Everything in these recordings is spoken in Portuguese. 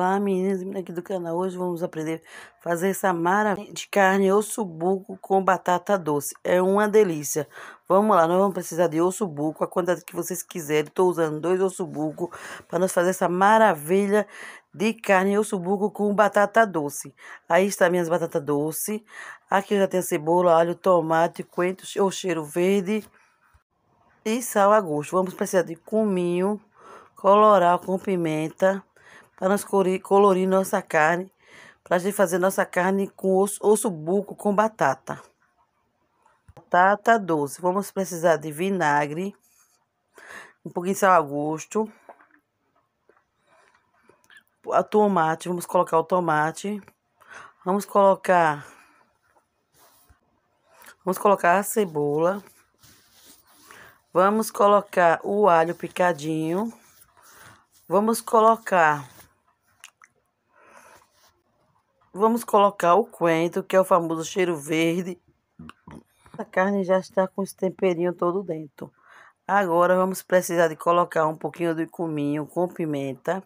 Olá meninas e meninas aqui do canal, hoje vamos aprender a fazer essa maravilha de carne osso buco com batata doce, é uma delícia. Vamos lá, nós vamos precisar de osso buco, a quantidade que vocês quiserem, estou usando dois osso buco para nós fazer essa maravilha de carne osso buco com batata doce. Aí está minhas batata doce, aqui eu já tenho cebola, alho, tomate, coentro ou cheiro verde e sal a gosto. Vamos precisar de cominho, colorau com pimenta para nós colorir nossa carne, para a gente fazer nossa carne com osso, osso buco com batata. Batata doce. Vamos precisar de vinagre, um pouquinho de sal a gosto, a tomate, vamos colocar o tomate, vamos colocar Vamos colocar a cebola. Vamos colocar o alho picadinho. Vamos colocar Vamos colocar o coentro, que é o famoso cheiro verde. A carne já está com esse temperinho todo dentro. Agora vamos precisar de colocar um pouquinho de cominho com pimenta.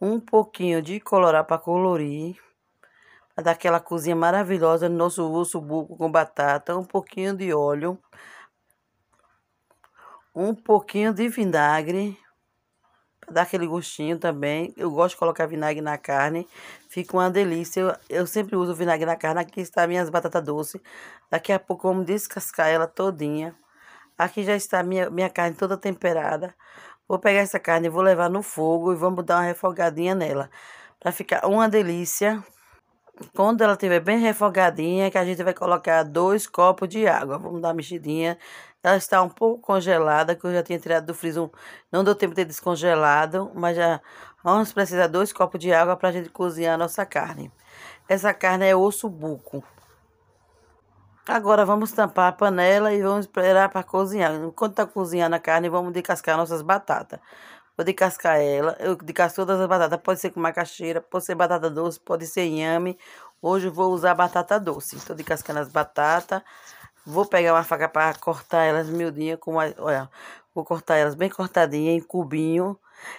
Um pouquinho de colorar para colorir. Para dar aquela cozinha maravilhosa no nosso urso buco com batata. Um pouquinho de óleo. Um pouquinho de vinagre para dar aquele gostinho também. Eu gosto de colocar vinagre na carne, fica uma delícia. Eu, eu sempre uso vinagre na carne. Aqui está minhas batatas doces. Daqui a pouco vamos descascar ela todinha. Aqui já está minha, minha carne toda temperada. Vou pegar essa carne, vou levar no fogo e vamos dar uma refogadinha nela. Para ficar uma delícia. Quando ela estiver bem refogadinha, que a gente vai colocar dois copos de água. Vamos dar uma mexidinha. Ela está um pouco congelada, que eu já tinha tirado do freezer. Não deu tempo de ter descongelado, mas já vamos precisar dois copos de água para a gente cozinhar a nossa carne. Essa carne é osso buco. Agora vamos tampar a panela e vamos esperar para cozinhar. Enquanto está cozinhando a carne, vamos descascar nossas batatas. Vou descascar ela. Eu descasco todas as batatas. Pode ser com macaxeira, pode ser batata doce, pode ser inhame. Hoje eu vou usar batata doce. Estou descascando as batatas. Vou pegar uma faca para cortar elas miudinha. Com uma, olha, vou cortar elas bem cortadinha em cubinho.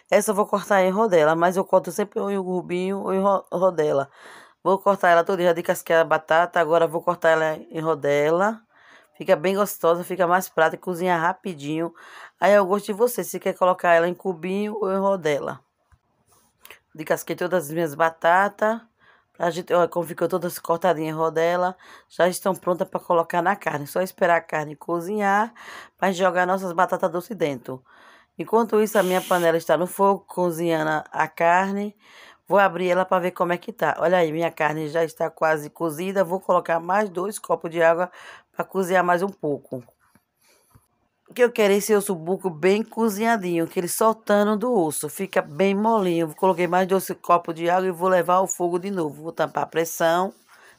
Essa eu vou cortar em rodela, mas eu corto sempre ou em cubinho ou em rodela. Vou cortar ela toda, já descasquei a batata. Agora vou cortar ela em rodela. Fica bem gostosa, fica mais e cozinha rapidinho. Aí é o gosto de você, se quer colocar ela em cubinho ou em rodela. Descasquei todas as minhas batatas. Pra gente, olha como ficou todas cortadinhas em rodela. Já estão prontas para colocar na carne. Só esperar a carne cozinhar para jogar nossas batatas doce dentro. Enquanto isso, a minha panela está no fogo, cozinhando a carne. Vou abrir ela para ver como é que tá. Olha aí, minha carne já está quase cozida. Vou colocar mais dois copos de água para cozinhar mais um pouco. O que eu quero é esse osso buco bem cozinhadinho, que ele soltando do osso. Fica bem molinho. Coloquei mais dois copos de água e vou levar ao fogo de novo. Vou tampar a pressão,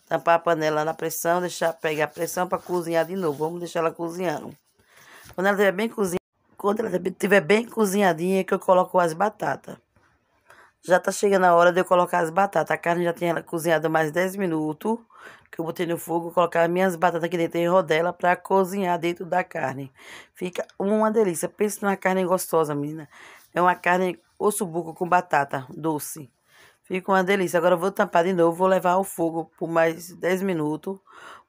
tampar a panela na pressão, deixar pegar a pressão para cozinhar de novo. Vamos deixar ela cozinhando. Quando ela estiver bem cozinhada, quando ela estiver bem cozinhadinha, é que eu coloco as batatas. Já tá chegando a hora de eu colocar as batatas. A carne já tinha cozinhado mais 10 minutos. Que eu botei no fogo, colocar minhas batatas aqui dentro em rodela pra cozinhar dentro da carne. Fica uma delícia. Pensa numa carne gostosa, menina. É uma carne buco com batata doce. Fica uma delícia. Agora eu vou tampar de novo, vou levar ao fogo por mais 10 minutos.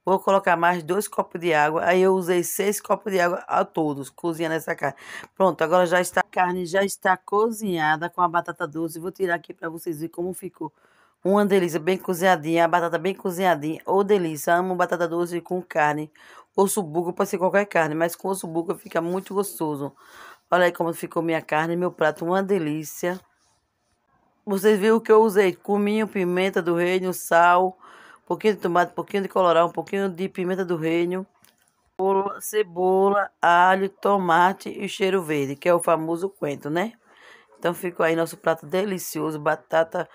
Vou colocar mais dois copos de água. Aí eu usei seis copos de água a todos, cozinhando essa carne. Pronto, agora já está a carne já está cozinhada com a batata doce. Vou tirar aqui para vocês verem como ficou. Uma delícia, bem cozinhadinha, a batata bem cozinhadinha. Ô, oh, delícia, amo batata doce com carne. Osso buco pode ser qualquer carne, mas com osso buco fica muito gostoso. Olha aí como ficou minha carne, meu prato, uma delícia. Vocês viram o que eu usei? Cominho, pimenta do reino, sal, pouquinho de tomate, pouquinho de colorau, um pouquinho de pimenta do reino, cebola, alho, tomate e cheiro verde, que é o famoso quento, né? Então ficou aí nosso prato delicioso, batata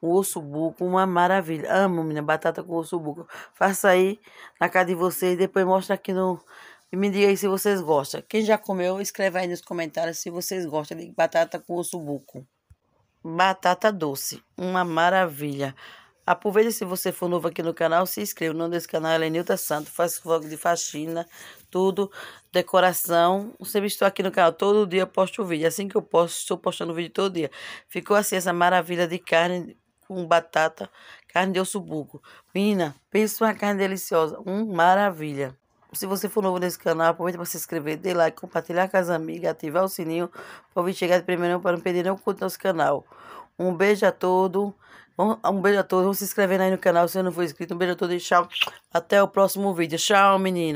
com osso buco, uma maravilha. Amo, menina, batata com osso buco. Faça aí na casa de vocês e depois mostra aqui no e me diga aí se vocês gostam. Quem já comeu, escreve aí nos comentários se vocês gostam de batata com osso buco. Batata doce, uma maravilha. Aproveita se você for novo aqui no canal, se inscreva. O nome desse canal é Nilta Santo. faz vlog de faxina, tudo, decoração. Você me estou aqui no canal, todo dia eu posto vídeo. Assim que eu posto, estou postando vídeo todo dia. Ficou assim essa maravilha de carne com batata, carne de buco. Menina, pensa uma carne deliciosa. Hum, maravilha. Se você for novo nesse canal, aproveita para se inscrever, dê like, compartilhar com as amigas, ativar o sininho para vir chegar de primeiro para não perder nenhum curto nosso canal. Um beijo a todos. Um beijo a todos. Vão se inscrevendo aí no canal se você não for inscrito. Um beijo a todos e tchau. Até o próximo vídeo. Tchau, menina.